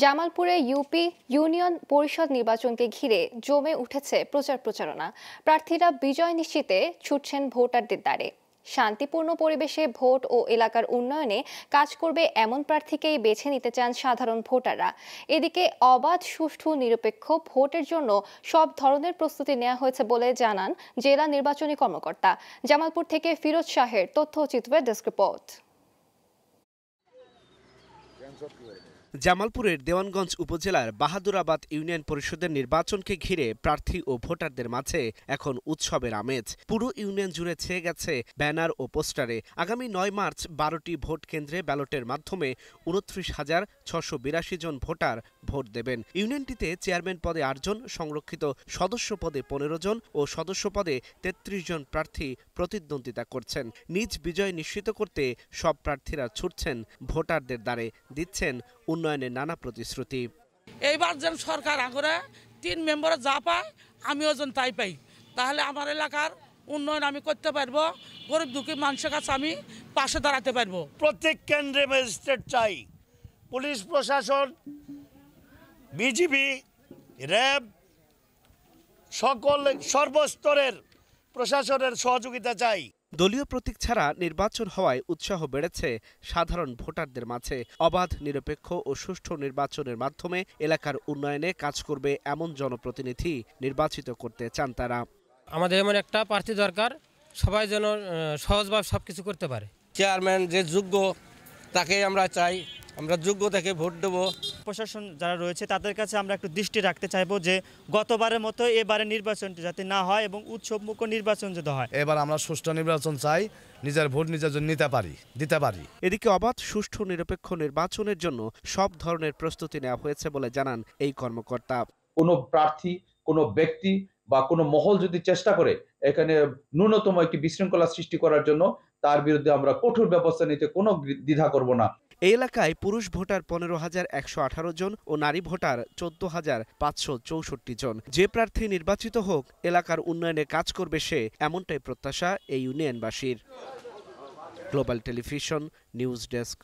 জামালপুরে UP union পরিষদ নির্বাচনকে ঘিরে জমে উঠেছে প্রচার প্রচারণা প্রার্থীরা বিজয় নিশ্চিতে ছুটছেন ভোটারদের দ্বারে শান্তিপূর্ণ পরিবেশে ভোট ও এলাকার উন্নয়নে কাজ করবে এমন প্রার্থীকেই বেছে নিতে চান সাধারণ ভোটাররা এদিকে অবাধ সুষ্ঠু নিরপেক্ষ ভোটের জন্য সব ধরনের প্রস্তুতি নেওয়া হয়েছে বলে জানান জেলা নির্বাচনী কর্মকর্তা জামালপুর থেকে ফিরোজ শাহের তথ্যচিত্রের ডেস্ক রিপোর্ট জামালপুরের দেওয়ানগঞ্জ উপজেলার বাহাদুরাবাদ ইউনিয়ন পরিষদের নির্বাচনকে ঘিরে প্রার্থী ও ভোটারদের মাঝে এখন উৎসবের আমেজ পুরো ইউনিয়ন জুড়ে ছেয়ে গেছে ব্যানার ও পোস্টারে আগামী নয় মার্চ বারোটি ভোট কেন্দ্রে ব্যালটের মাধ্যমে উনত্রিশ হাজার ছশো বিরাশি জন ভোটার ভোট দেবেন ইউনিয়নটিতে চেয়ারম্যান পদে আটজন সংরক্ষিত সদস্য পদে পনেরো জন ও সদস্য পদে তেত্রিশ জন প্রার্থী প্রতিদ্বন্দ্বিতা করছেন নিজ বিজয় নিশ্চিত করতে সব প্রার্থীরা ছুটছেন ভোটারদের দ্বারে দিচ্ছেন উন্নয়নের নানা প্রতিশ্রুতি এইবার যেন সরকার আগরে তিন মেম্বারে যা পায় আমিও যেন তাই পাই তাহলে আমার এলাকার উন্নয়ন আমি করতে পারবো গরিব দুঃখী মানুষের কাছে আমি পাশে দাঁড়াতে পারবো প্রত্যেক কেন্দ্রে ম্যাজিস্ট্রেট চাই পুলিশ প্রশাসন বিজিবি র্যাব সকল সর্বস্তরের প্রশাসনের সহযোগিতা চাই দলীয় প্রতীক ছাড়া নির্বাচন হওয়ায় উৎসাহ বেড়েছে সাধারণ ভোটারদের মাঝে অবাধ নিরপেক্ষ ও সুষ্ঠু নির্বাচনের মাধ্যমে এলাকার উন্নয়নে কাজ করবে এমন জনপ্রতিনিধি নির্বাচিত করতে চান তারা আমাদের এমন একটা প্রার্থী দরকার সবাই যেন সহজভাবে সব কিছু করতে পারে চেয়ারম্যান যে যোগ্য তাকে আমরা চাই আমরা যোগ্য তাকে ভোট দেবো প্রশাসন যারা রয়েছে তাদের কাছে আমরা একটু দৃষ্টি রাখতে চাইবো যে গতবারের মতো এবারে নির্বাচনটি যাতে না হয় এবং উৎসবমুখ নির্বাচন যদি হয় এবার আমরা সুষ্ঠু নির্বাচন চাই নিজের ভোট নিজের জন্য নিতে পারি দিতে পারি এদিকে অবাধ সুষ্ঠু নিরপেক্ষ নির্বাচনের জন্য সব ধরনের প্রস্তুতি নেওয়া হয়েছে বলে জানান এই কর্মকর্তা কোনো প্রার্থী কোনো ব্যক্তি বা কোনো মহল যদি চেষ্টা করে এখানে ন্যূনতম একটি বিশৃঙ্খলা সৃষ্টি করার জন্য তার বিরুদ্ধে আমরা কঠোর ব্যবস্থা নিতে কোনো দ্বিধা করব না এই এলাকায় পুরুষ ভোটার পনেরো হাজার একশো আঠারো জন ও নারী ভোটার চোদ্দ হাজার পাঁচশো চৌষট্টি জন যে প্রার্থী নির্বাচিত হোক এলাকার উন্নয়নে কাজ করবে সে এমনটাই প্রত্যাশা এই ইউনিয়নবাসীর গ্লোবাল টেলিভিশন নিউজ ডেস্ক